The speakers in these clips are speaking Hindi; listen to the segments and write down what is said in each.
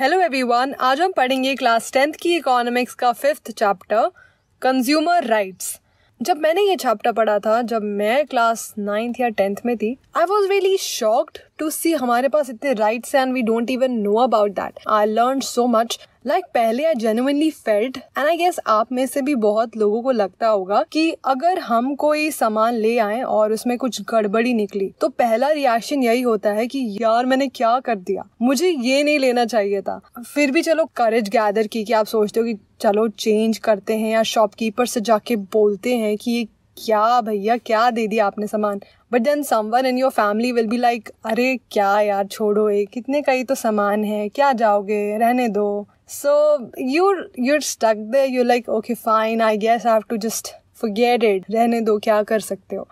हेलो एवरीवन आज हम पढ़ेंगे क्लास टेंथ की इकोनॉमिक्स का फिफ्थ चैप्टर कंज्यूमर राइट्स जब मैंने ये चैप्टर पढ़ा था जब मैं क्लास नाइन्थ या टेंथ में थी I was really shocked to see हमारे पास इतने rights and we don't even know about that I learn so much like like, पहले I genuinely felt and I guess आप में से भी बहुत लोगों को लगता होगा कि अगर हम कोई सामान ले आए और उसमें कुछ गड़बड़ी निकली तो पहला रिएक्शन यही होता है कि यार मैंने क्या कर दिया मुझे ये नहीं लेना चाहिए था फिर भी चलो करेज गैदर की कि आप सोचते हो कि चलो चेंज करते हैं या शॉपकीपर से जाके बोलते हैं कि ये क्या भैया क्या दे दिया आपने सामान but then someone in your family will be like अरे क्या यार छोड़ो ये कितने का ही तो सामान है क्या जाओगे रहने दो so you you're stuck there you like okay fine I guess have to just forget it रहने दो क्या कर सकते हो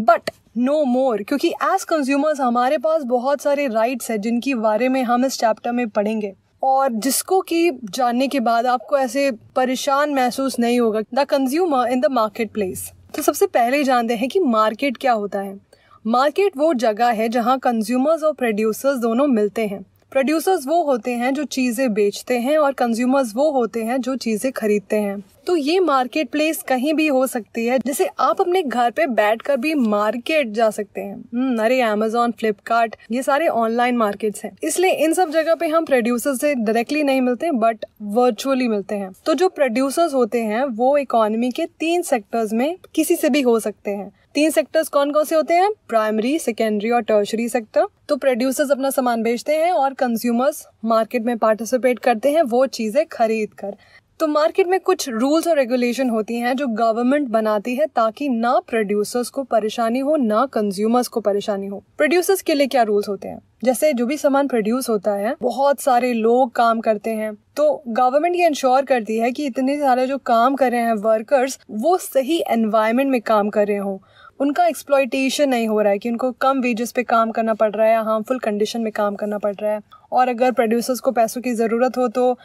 बट नो मोर क्योंकि एज कंज्यूमर्स हमारे पास बहुत सारे राइट्स हैं जिनकी बारे में हम इस चैप्टर में पढ़ेंगे और जिसको कि जानने के बाद आपको ऐसे परेशान महसूस नहीं होगा the consumer in the market place तो सबसे पहले जानते हैं कि मार्केट क्या होता है मार्केट वो जगह है जहाँ कंज्यूमर्स और प्रोड्यूसर्स दोनों मिलते हैं प्रोड्यूसर्स वो होते हैं जो चीज़ें बेचते हैं और कंज्यूमर्स वो होते हैं जो चीज़ें खरीदते हैं तो ये मार्केट प्लेस कहीं भी हो सकती है जिसे आप अपने घर पे बैठ कर भी मार्केट जा सकते हैं हम्म, अरे अमेजोन फ्लिपकार्ट ये सारे ऑनलाइन मार्केट है इसलिए इन सब जगह पे हम प्रोड्यूसर से डायरेक्टली नहीं मिलते बट वर्चुअली मिलते हैं तो जो प्रोड्यूसर्स होते हैं वो इकोनॉमी के तीन सेक्टर्स में किसी से भी हो सकते हैं तीन सेक्टर्स कौन कौन से होते हैं प्राइमरी सेकेंडरी और टर्शरी सेक्टर तो प्रोड्यूसर्स अपना सामान बेचते हैं और कंज्यूमर्स मार्केट में पार्टिसिपेट करते हैं वो चीजें खरीद कर तो मार्केट में कुछ रूल्स और रेगुलेशन होती हैं जो गवर्नमेंट बनाती है ताकि ना प्रोड्यूसर्स को परेशानी हो ना कंज्यूमर्स को परेशानी हो प्रोड्यूसर्स के लिए क्या रूल्स होते हैं जैसे जो भी सामान प्रोड्यूस होता है बहुत सारे लोग काम करते हैं तो गवर्नमेंट ये इंश्योर करती है कि इतने सारे जो काम कर रहे हैं वर्कर्स वो सही एनवायरमेंट में काम कर रहे हों उनका एक्सप्लॉयटेशन नहीं हो रहा है कि उनको कम वेजेस पे काम करना पड़ रहा है हार्मफुल कंडीशन में काम करना पड़ रहा है और अगर प्रोड्यूसर्स को पैसों की ज़रूरत हो तो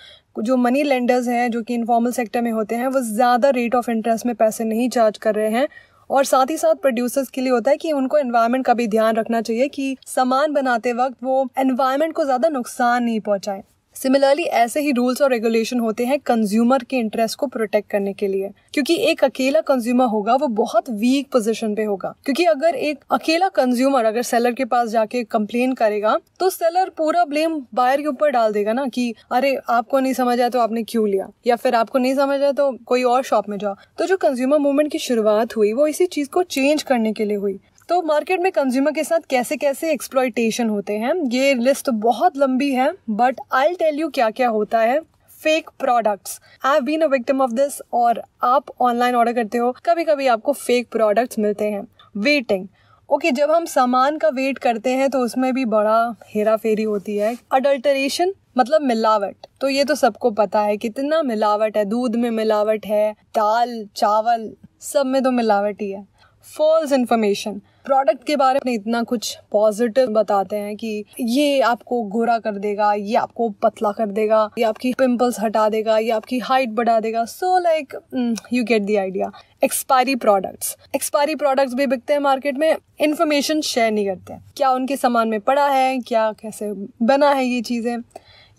जो मनी लेंडर्स हैं जो कि इनफॉर्मल सेक्टर में होते हैं वो ज़्यादा रेट ऑफ इंटरेस्ट में पैसे नहीं चार्ज कर रहे हैं और साथ ही साथ प्रोड्यूसर्स के लिए होता है कि उनको एनवायरनमेंट का भी ध्यान रखना चाहिए कि सामान बनाते वक्त वो एनवायरनमेंट को ज़्यादा नुकसान नहीं पहुँचाएं सिमिलरली ऐसे ही रूल्स और रेगुलेशन होते हैं कंज्यूमर के इंटरेस्ट को प्रोटेक्ट करने के लिए क्योंकि एक अकेला कंज्यूमर होगा वो बहुत वीक पोजीशन पे होगा क्योंकि अगर एक अकेला कंज्यूमर अगर सेलर के पास जाके कंप्लेन करेगा तो सेलर पूरा ब्लेम बायर के ऊपर डाल देगा ना कि अरे आपको नहीं समझ आया तो आपने क्यों लिया या फिर आपको नहीं समझ आया तो कोई और शॉप में जाओ तो जो कंज्यूमर मूवमेंट की शुरुआत हुई वो इसी चीज को चेंज करने के लिए हुई तो मार्केट में कंज्यूमर के साथ कैसे कैसे एक्सप्लॉयटेशन होते हैं ये लिस्ट बहुत लंबी है बट आई टेल यू क्या क्या होता है fake products I have been a victim of this और आप ऑनलाइन ऑर्डर करते हो कभी कभी आपको फेक प्रोडक्ट्स मिलते हैं वेटिंग ओके okay, जब हम सामान का वेट करते हैं तो उसमें भी बड़ा हेरा फेरी होती है अडल्टरेशन मतलब मिलावट तो ये तो सबको पता है कितना मिलावट है दूध में मिलावट है दाल चावल सब में तो मिलावट ही है फॉल्स इन्फॉर्मेशन प्रोडक्ट के बारे में इतना कुछ पॉजिटिव बताते हैं कि ये आपको गोरा कर देगा ये आपको पतला कर देगा ये आपकी पिंपल्स हटा देगा ये आपकी हाइट बढ़ा देगा so like you get the idea expiry products expiry products भी बिकते हैं मार्केट में इन्फॉर्मेशन शेयर नहीं करते क्या उनके सामान में पड़ा है क्या कैसे बना है ये चीज़ें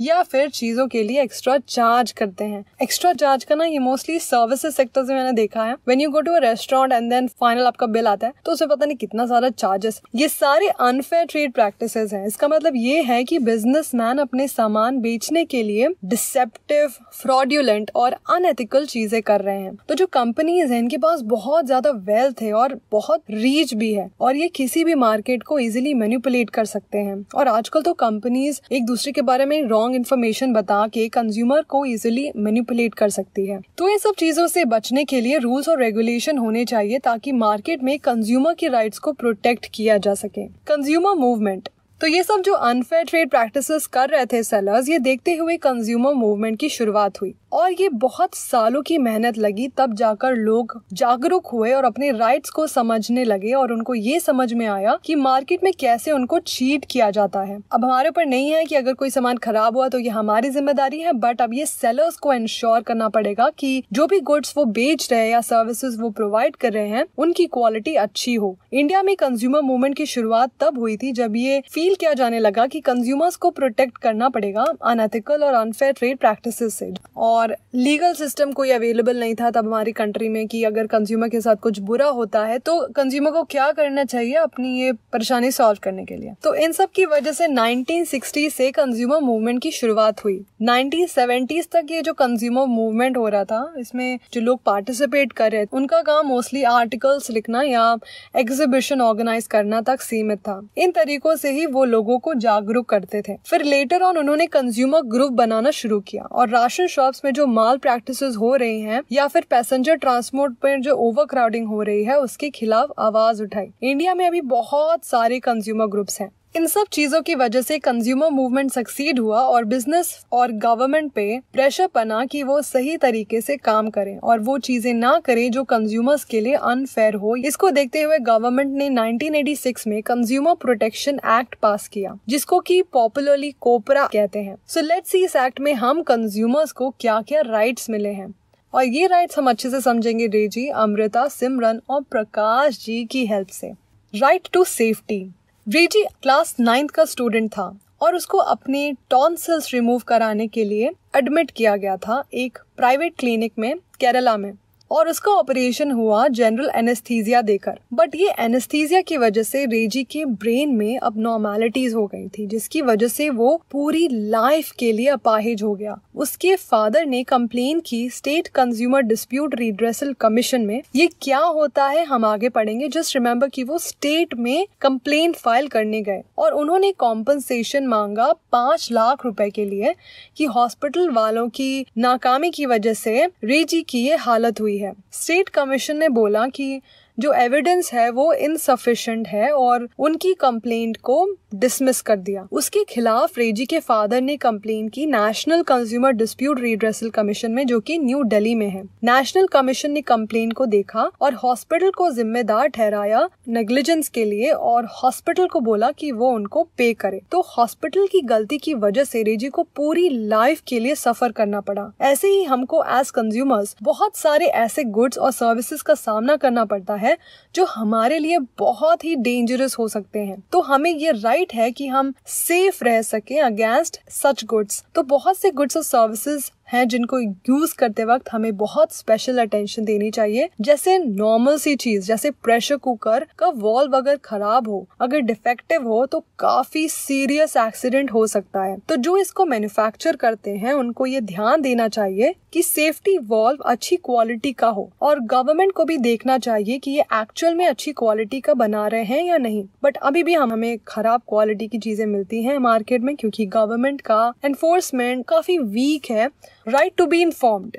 या फिर चीज़ों के लिए एक्स्ट्रा चार्ज करते हैं एक्स्ट्रा चार्ज करना ये मोस्टली सर्विसेज सेक्टर से मैंने देखा है when you go to a restaurant and then final आपका बिल आता है तो उसे पता नहीं कितना सारा चार्जेस ये सारे अनफेयर ट्रेड प्रैक्टिस हैं इसका मतलब ये है कि बिजनेस अपने सामान बेचने के लिए डिसेप्टिव फ्रॉड्यूलेंट और अनएथिकल चीजें कर रहे हैं तो जो कंपनीज है इनके पास बहुत ज्यादा वेल्थ है और बहुत रीच भी है और ये किसी भी मार्केट को इजिली मेन्यूपुलेट कर सकते हैं और आजकल तो कंपनीज एक दूसरे के बारे में रॉन्ग रॉन्ग इन्फॉर्मेशन बता के कंज्यूमर को इजिली मैनिपुलेट कर सकती है तो इन सब चीजों से बचने के लिए रूल्स और रेगुलेशन होने चाहिए ताकि मार्केट में कंज्यूमर की राइट्स को प्रोटेक्ट किया जा सके कंज्यूमर मूवमेंट तो ये सब जो अनफेयर ट्रेड प्रैक्टिस कर रहे थे सेलर्स ये देखते हुए कंज्यूमर मूवमेंट की शुरुआत हुई और ये बहुत सालों की मेहनत लगी तब जाकर लोग जागरूक हुए और अपने राइट्स को समझने लगे और उनको ये समझ में आया कि मार्केट में कैसे उनको चीट किया जाता है अब हमारे ऊपर नहीं है कि अगर कोई सामान खराब हुआ तो ये हमारी जिम्मेदारी है बट अब ये सेलर्स को इंश्योर करना पड़ेगा कि जो भी गुड्स वो बेच रहे हैं या सर्विसेज वो प्रोवाइड कर रहे हैं उनकी क्वालिटी अच्छी हो इंडिया में कंज्यूमर मूवमेंट की शुरुआत तब हुई थी जब ये फील फील किया जाने लगा कि कंज्यूमर्स को प्रोटेक्ट करना पड़ेगा अनएथिकल और अनफेयर ट्रेड प्रैक्टिस से और लीगल सिस्टम कोई अवेलेबल नहीं था तब हमारी कंट्री में कि अगर कंज्यूमर के साथ कुछ बुरा होता है तो कंज्यूमर को क्या करना चाहिए अपनी ये परेशानी सॉल्व करने के लिए तो इन सब की वजह से नाइनटीन से कंज्यूमर मूवमेंट की शुरुआत हुई नाइनटीन तक ये जो कंज्यूमर मूवमेंट हो रहा था इसमें जो लोग पार्टिसिपेट कर रहे थे उनका काम मोस्टली आर्टिकल्स लिखना या एग्जीबिशन ऑर्गेनाइज करना तक सीमित था इन तरीकों से ही वो लोगों को जागरूक करते थे फिर लेटर ऑन उन्होंने कंज्यूमर ग्रुप बनाना शुरू किया और राशन शॉप्स में जो माल प्रैक्टिस हो रही हैं या फिर पैसेंजर ट्रांसपोर्ट पर जो ओवर हो रही है उसके खिलाफ आवाज उठाई इंडिया में अभी बहुत सारे कंज्यूमर ग्रुप्स हैं इन सब चीजों की वजह से कंज्यूमर मूवमेंट सक्सीड हुआ और बिजनेस और गवर्नमेंट पे प्रेशर बना कि वो सही तरीके से काम करें और वो चीजें ना करें जो कंज्यूमर्स के लिए अनफेयर हो इसको देखते हुए गवर्नमेंट ने 1986 में कंज्यूमर प्रोटेक्शन एक्ट पास किया जिसको की पॉपुलरली कोपरा कहते हैं सो लेट्स इस एक्ट में हम कंज्यूमर्स को क्या क्या राइट मिले हैं और ये राइट्स हम अच्छे से समझेंगे रे जी अमृता सिमरन और प्रकाश जी की हेल्प से right to safety Reji class ninth का स्टूडेंट था और उसको अपने टॉन्सिल्स रिमूव कराने के लिए एडमिट किया गया था एक प्राइवेट क्लिनिक में केरला में और उसका ऑपरेशन हुआ जनरल एनेस्थीजिया देकर बट ये एनेस्थीजिया की वजह से रेजी के ब्रेन में अब नॉर्मेलिटीज हो गई थी जिसकी वजह से वो पूरी लाइफ के लिए अपाहिज हो गया उसके फादर ने कंप्लेन की state consumer dispute redressal commission में ये क्या होता है हम आगे पढ़ेंगे जस्ट रिमेम्बर की वो स्टेट में कंप्लेन फाइल करने गए और उन्होंने कॉम्पनसेशन मांगा पांच लाख रुपए के लिए की हॉस्पिटल वालों की नाकामी की वजह से रेजी की ये हालत हुई है है स्टेट कमीशन ने बोला कि जो एविडेंस है वो इनसफिशेंट है और उनकी कंप्लेंट को डिसमिस कर दिया उसके खिलाफ रेजी के फादर ने कंप्लेन की national consumer dispute redressal commission में जो कि न्यू दिल्ली में है नेशनल कमीशन ने कंप्लेन को देखा और हॉस्पिटल को जिम्मेदार ठहराया नेग्लिजेंस के लिए और हॉस्पिटल को बोला कि वो उनको पे करे तो हॉस्पिटल की गलती की वजह से रेजी को पूरी लाइफ के लिए सफर करना पड़ा ऐसे ही हमको एज कंज्यूमर्स बहुत सारे ऐसे गुड्स और सर्विसेज का सामना करना पड़ता है है जो हमारे लिए बहुत ही डेंजरस हो सकते हैं तो हमें ये राइट right है कि हम सेफ रह सकें अगेंस्ट सच गुड्स तो बहुत से गुड्स और सर्विसेज हैं जिनको यूज करते वक्त हमें बहुत स्पेशल अटेंशन देनी चाहिए जैसे नॉर्मल सी चीज जैसे प्रेशर कुकर का वॉल्व अगर खराब हो अगर डिफेक्टिव हो तो काफी सीरियस एक्सीडेंट हो सकता है तो जो इसको मैन्युफैक्चर करते हैं उनको ये ध्यान देना चाहिए कि सेफ्टी वॉल्व अच्छी क्वालिटी का हो और गवर्नमेंट को भी देखना चाहिए कि ये एक्चुअल में अच्छी क्वालिटी का बना रहे हैं या नहीं बट अभी भी हम हमें खराब क्वालिटी की चीजें मिलती हैं मार्केट में क्योंकि गवर्नमेंट का एनफोर्समेंट काफी वीक है right to be informed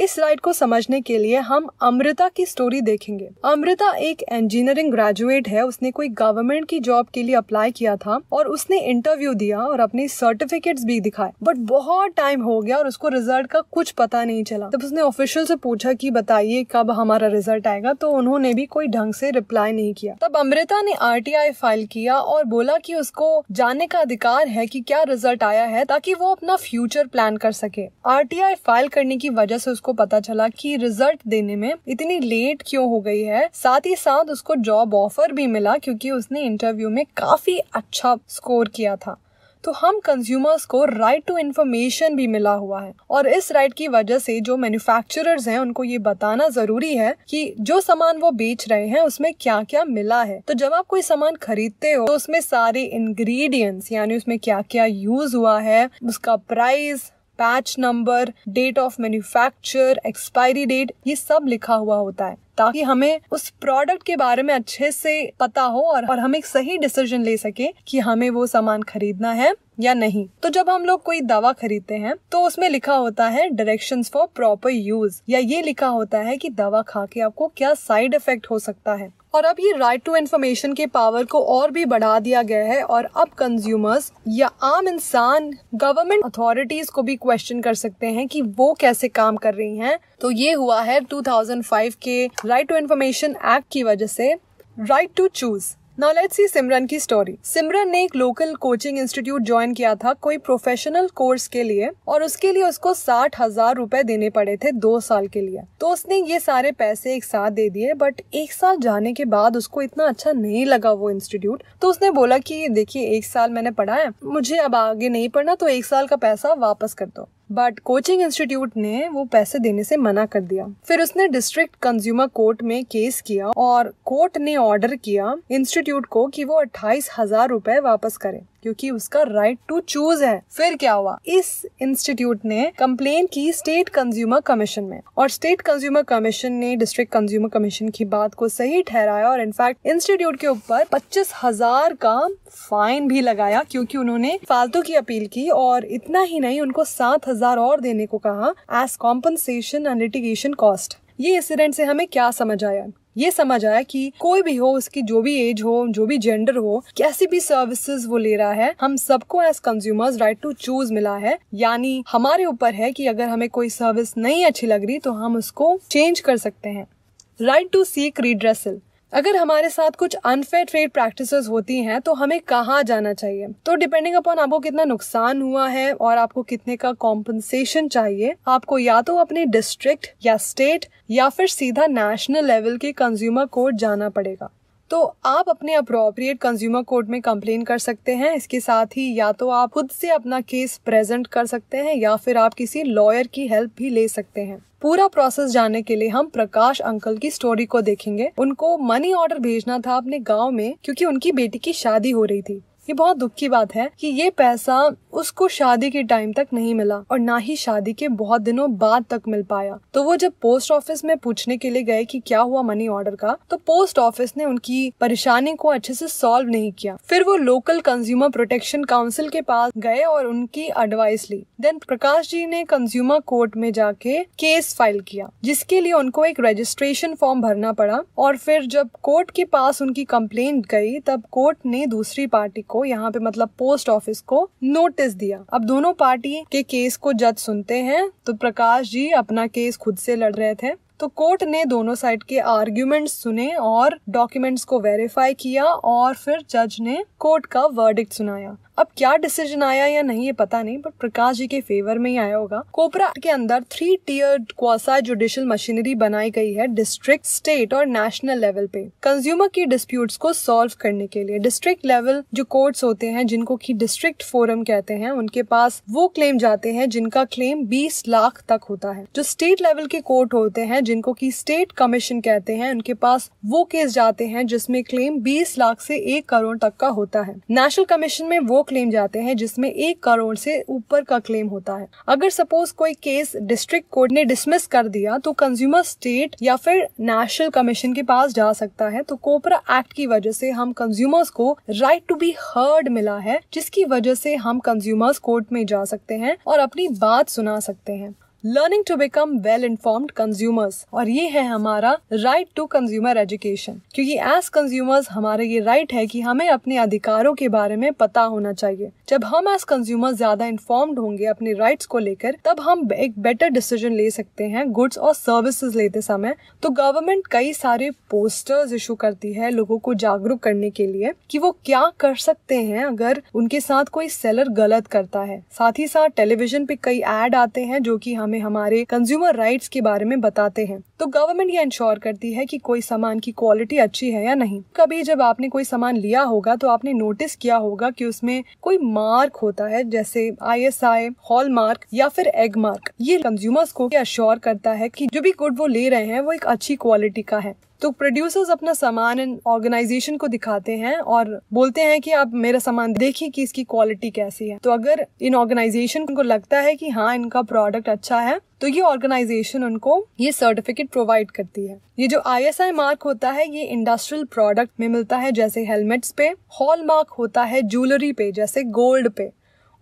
इस राइड को समझने के लिए हम अमृता की स्टोरी देखेंगे अमृता एक इंजीनियरिंग ग्रेजुएट है उसने कोई गवर्नमेंट की जॉब के लिए अप्लाई किया था और उसने इंटरव्यू दिया और अपने सर्टिफिकेट्स भी दिखाए बट बहुत टाइम हो गया और उसको रिजल्ट का कुछ पता नहीं चला जब उसने ऑफिशियल से पूछा की बताइए कब हमारा रिजल्ट आएगा तो उन्होंने भी कोई ढंग से रिप्लाई नहीं किया तब अमृता ने आर फाइल किया और बोला की उसको जानने का अधिकार है की क्या रिजल्ट आया है ताकि वो अपना फ्यूचर प्लान कर सके आर फाइल करने की वजह से उसको उसको पता चला कि रिजल्ट देने में इतनी लेट क्यों हो गई है साथ ही साथ उसको जॉब ऑफर भी मिला क्योंकि उसने इंटरव्यू में काफी अच्छा स्कोर किया था तो हम कंज्यूमर्स को राइट टू इन्फॉर्मेशन भी मिला हुआ है और इस राइट right की वजह से जो मैन्युफैक्चरर्स हैं उनको ये बताना जरूरी है कि जो सामान वो बेच रहे हैं उसमें क्या क्या मिला है तो जब आप कोई सामान खरीदते हो तो उसमें सारे इंग्रेडिएंट्स यानी उसमें क्या क्या यूज हुआ है उसका price batch number date of manufacture expiry date ये सब लिखा हुआ होता है ताकि हमें उस प्रोडक्ट के बारे में अच्छे से पता हो और, और हम एक सही डिसीजन ले सके कि हमें वो सामान खरीदना है या नहीं तो जब हम लोग कोई दवा खरीदते हैं तो उसमें लिखा होता है डायरेक्शन फॉर प्रॉपर यूज या ये लिखा होता है की दवा खा के आपको क्या साइड इफेक्ट हो सकता है और अब ये राइट टू इन्फॉर्मेशन के पावर को और भी बढ़ा दिया गया है और अब कंज्यूमर्स या आम इंसान गवर्नमेंट अथॉरिटीज को भी क्वेश्चन कर सकते हैं कि वो कैसे काम कर रही हैं तो ये हुआ है 2005 के राइट टू इन्फॉर्मेशन एक्ट की वजह से right to choose now let's see Simran की स्टोरी सिमरन ने एक लोकल कोचिंग इंस्टीट्यूट ज्वाइन किया था कोई प्रोफेशनल कोर्स के लिए और उसके लिए उसको साठ हजार रूपए देने पड़े थे दो साल के लिए तो उसने ये सारे पैसे एक साथ दे दिए बट एक साल जाने के बाद उसको इतना अच्छा नहीं लगा वो इंस्टीट्यूट तो उसने बोला की देखिये एक साल मैंने पढ़ा है मुझे अब आगे नहीं पढ़ना तो एक साल का पैसा वापस कर दो बट कोचिंग इंस्टीट्यूट ने वो पैसे देने से मना कर दिया फिर उसने डिस्ट्रिक्ट कंज्यूमर कोर्ट में केस किया और कोर्ट ने ऑर्डर किया इंस्टीट्यूट को कि वो अट्ठाईस हजार रूपए वापस करे क्योंकि उसका राइट टू चूज है फिर क्या हुआ इस इंस्टीट्यूट ने कंप्लेन की स्टेट कंज्यूमर कमीशन में और स्टेट कंज्यूमर कमीशन ने डिस्ट्रिक्ट कंज्यूमर कमीशन की बात को सही ठहराया और इनफैक्ट इंस्टीट्यूट के ऊपर पच्चीस हजार का फाइन भी लगाया क्योंकि उन्होंने फालतू की अपील की और इतना ही नहीं उनको सात हजार और देने को कहा as compensation and litigation cost ये इंसिडेंट से हमें क्या समझ आया ये समझ आया कि कोई भी हो उसकी जो भी एज हो जो भी जेंडर हो कैसी भी सर्विसेज वो ले रहा है हम सबको as consumers right to choose मिला है यानी हमारे ऊपर है कि अगर हमें कोई सर्विस नहीं अच्छी लग रही तो हम उसको चेंज कर सकते हैं राइट टू सीक रिड्रेसल अगर हमारे साथ कुछ अनफेयर ट्रेड प्रैक्टिसेस होती हैं तो हमें कहाँ जाना चाहिए तो डिपेंडिंग अपॉन आपको कितना नुकसान हुआ है और आपको कितने का कॉम्पनसेशन चाहिए आपको या तो अपने डिस्ट्रिक्ट या स्टेट या फिर सीधा नेशनल लेवल के कंज्यूमर कोर्ट जाना पड़ेगा तो आप अपने अप्रोप्रिएट कंज्यूमर कोर्ट में कंप्लेन कर सकते हैं इसके साथ ही या तो आप खुद से अपना केस प्रेजेंट कर सकते हैं या फिर आप किसी लॉयर की हेल्प भी ले सकते हैं पूरा प्रोसेस जानने के लिए हम प्रकाश अंकल की स्टोरी को देखेंगे उनको मनी ऑर्डर भेजना था अपने गाँव में क्यूँकी उनकी बेटी की शादी हो रही थी ये बहुत दुख की बात है कि ये पैसा उसको शादी के टाइम तक नहीं मिला और ना ही शादी के बहुत दिनों बाद तक मिल पाया तो वो जब पोस्ट ऑफिस में पूछने के लिए गए कि क्या हुआ मनी ऑर्डर का तो पोस्ट ऑफिस ने उनकी परेशानी को अच्छे से सॉल्व नहीं किया फिर वो लोकल कंज्यूमर प्रोटेक्शन काउंसिल के पास गए और उनकी एडवाइस ली देन प्रकाश जी ने कंज्यूमर कोर्ट में जाके केस फाइल किया जिसके लिए उनको एक रजिस्ट्रेशन फॉर्म भरना पड़ा और फिर जब कोर्ट के पास उनकी कंप्लेंट गई तब कोर्ट ने दूसरी पार्टी को यहाँ पे मतलब पोस्ट ऑफिस को नोटिस नोटिस दिया अब दोनों पार्टी के केस को जज सुनते हैं तो प्रकाश जी अपना केस खुद से लड़ रहे थे तो कोर्ट ने दोनों साइड के आर्ग्यूमेंट्स सुने और डॉक्यूमेंट्स को वेरीफाई किया और फिर जज ने कोर्ट का वर्डिक्ट सुनाया अब क्या डिसीजन आया या नहीं ये पता नहीं बट प्रकाश जी के फेवर में ही आया होगा कोपरा के अंदर three tier quasi judicial machinery बनाई गई है डिस्ट्रिक्ट स्टेट और नेशनल लेवल पे कंज्यूमर की डिस्प्यूट को सॉल्व करने के लिए डिस्ट्रिक्ट लेवल जो कोर्ट होते हैं जिनको की डिस्ट्रिक्ट फोरम कहते हैं उनके पास वो क्लेम जाते हैं जिनका क्लेम बीस लाख तक होता है जो स्टेट लेवल के कोर्ट होते हैं जिनको की स्टेट कमीशन कहते हैं उनके पास वो केस जाते हैं जिसमें क्लेम बीस लाख से एक करोड़ तक का होता है नेशनल कमीशन में वो क्लेम जाते हैं जिसमें एक करोड़ से ऊपर का क्लेम होता है अगर सपोज कोई केस डिस्ट्रिक्ट कोर्ट ने डिसमिस कर दिया तो कंज्यूमर स्टेट या फिर नेशनल कमीशन के पास जा सकता है तो कोपरा एक्ट की वजह से हम कंज्यूमर्स को राइट टू बी हर्ड मिला है जिसकी वजह से हम कंज्यूमर्स कोर्ट में जा सकते हैं और अपनी बात सुना सकते हैं learning to become well informed consumers और ये है हमारा राइट टू कंज्यूमर एजुकेशन क्योंकि एज कंज्यूमर्स हमारा ये राइट right है कि हमें अपने अधिकारों के बारे में पता होना चाहिए जब हम एज कंज्यूमर ज्यादा इन्फॉर्म्ड होंगे अपने राइट्स को लेकर तब हम एक बेटर डिसीजन ले सकते हैं गुड्स और सर्विसेज लेते समय तो गवर्नमेंट कई सारे पोस्टर्स इशू करती है लोगों को जागरूक करने के लिए कि वो क्या कर सकते हैं अगर उनके साथ कोई सेलर गलत करता है साथ ही साथ टेलीविजन पे कई एड आते हैं जो कि हम हमें हमारे कंज्यूमर राइट्स के बारे में बताते हैं तो गवर्नमेंट ये इंश्योर करती है कि कोई सामान की क्वालिटी अच्छी है या नहीं कभी जब आपने कोई सामान लिया होगा तो आपने नोटिस किया होगा कि उसमें कोई मार्क होता है जैसे I S I hallmark या फिर एग मार्क ये कंज्यूमर्स को अश्योर करता है कि जो भी गुड वो ले रहे हैं वो एक अच्छी क्वालिटी का है तो प्रोड्यूसर्स अपना सामान इन ऑर्गेनाइजेशन को दिखाते हैं और बोलते हैं कि आप मेरा सामान देखिए कि इसकी क्वालिटी कैसी है तो अगर इन ऑर्गेनाइजेशन को लगता है कि हाँ इनका प्रोडक्ट अच्छा है तो ये ऑर्गेनाइजेशन उनको ये सर्टिफिकेट प्रोवाइड करती है ये जो आईएसआई मार्क होता है ये इंडस्ट्रियल प्रोडक्ट में मिलता है जैसे हेलमेट्स पे हॉल मार्क होता है ज्वेलरी पे जैसे गोल्ड पे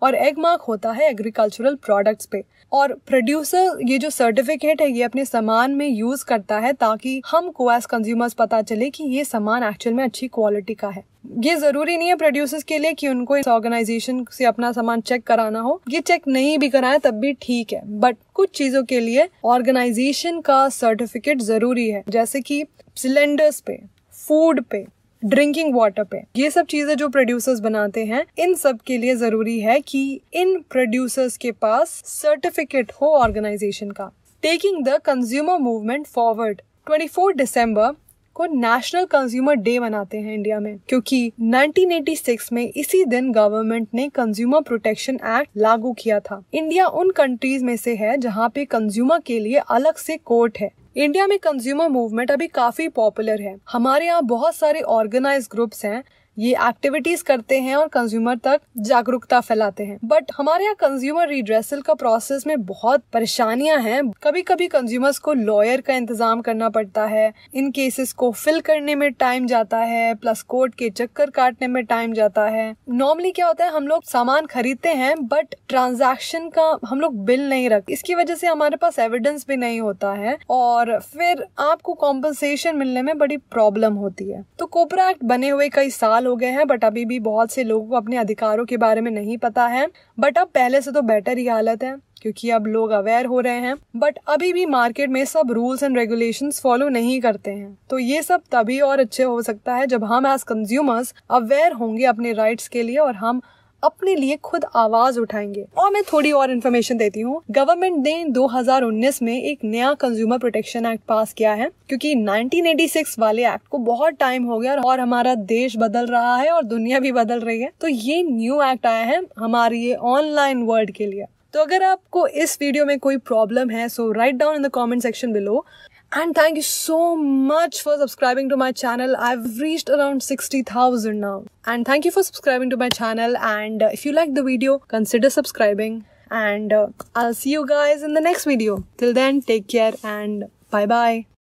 और एग मार्क होता है एग्रीकल्चरल प्रोडक्ट्स पे और प्रोड्यूसर ये जो सर्टिफिकेट है ये अपने सामान में यूज करता है ताकि हमको एज कंज्यूमर्स पता चले कि ये सामान एक्चुअल में अच्छी क्वालिटी का है ये जरूरी नहीं है प्रोड्यूसर्स के लिए कि उनको इस ऑर्गेनाइजेशन से अपना सामान चेक कराना हो ये चेक नहीं भी कराए तब भी ठीक है बट कुछ चीजों के लिए ऑर्गेनाइजेशन का सर्टिफिकेट जरूरी है जैसे कि सिलेंडर्स पे फूड पे ड्रिंकिंग वाटर पे ये सब चीजें जो प्रोड्यूसर्स बनाते हैं इन सब के लिए जरूरी है कि इन प्रोड्यूसर्स के पास सर्टिफिकेट हो ऑर्गेनाइजेशन का taking the consumer movement forward 24 दिसंबर को नेशनल कंज्यूमर डे मनाते हैं इंडिया में क्योंकि 1986 में इसी दिन गवर्नमेंट ने कंज्यूमर प्रोटेक्शन एक्ट लागू किया था इंडिया उन कंट्रीज में से है जहाँ पे कंज्यूमर के लिए अलग से कोर्ट है इंडिया में कंज्यूमर मूवमेंट अभी काफी पॉपुलर है हमारे यहाँ बहुत सारे ऑर्गेनाइज ग्रुप्स हैं ये एक्टिविटीज करते हैं और कंज्यूमर तक जागरूकता फैलाते हैं बट हमारे यहाँ कंज्यूमर रिड्रेसल का प्रोसेस में बहुत परेशानियां हैं कभी कभी कंज्यूमर्स को लॉयर का इंतजाम करना पड़ता है इन केसेस को फिल करने में टाइम जाता है प्लस कोर्ट के चक्कर काटने में टाइम जाता है नॉर्मली क्या होता है हम लोग सामान खरीदते हैं बट ट्रांजेक्शन का हम लोग बिल नहीं रखते इसकी वजह से हमारे पास एविडेंस भी नहीं होता है और फिर आपको कॉम्पनसेशन मिलने में बड़ी प्रॉब्लम होती है तो कोपरा एक्ट बने हुए कई साल हो गए हैं बट अभी भी बहुत से लोगों को अपने अधिकारों के बारे में नहीं पता है बट अब पहले से तो बेटर ही हालत है क्योंकि अब लोग अवेयर हो रहे हैं बट अभी भी मार्केट में सब रूल्स एंड रेगुलेशंस फॉलो नहीं करते हैं तो ये सब तभी और अच्छे हो सकता है जब हम एज कंज्यूमर्स अवेयर होंगे अपने राइट्स के लिए और हम अपने लिए खुद आवाज उठाएंगे और मैं थोड़ी और इन्फॉर्मेशन देती हूँ गवर्नमेंट ने 2019 में एक नया कंज्यूमर प्रोटेक्शन एक्ट पास किया है क्योंकि 1986 वाले एक्ट को बहुत टाइम हो गया और हमारा देश बदल रहा है और दुनिया भी बदल रही है तो ये न्यू एक्ट आया है हमारी ये ऑनलाइन वर्ल्ड के लिए तो अगर आपको इस वीडियो में कोई प्रॉब्लम है so write down in the comment section below And thank you so much for subscribing to my channel. I've reached around 60,000 now. And thank you for subscribing to my channel. And uh, if you like the video, consider subscribing. And uh, I'll see you guys in the next video. Till then, take care and bye bye.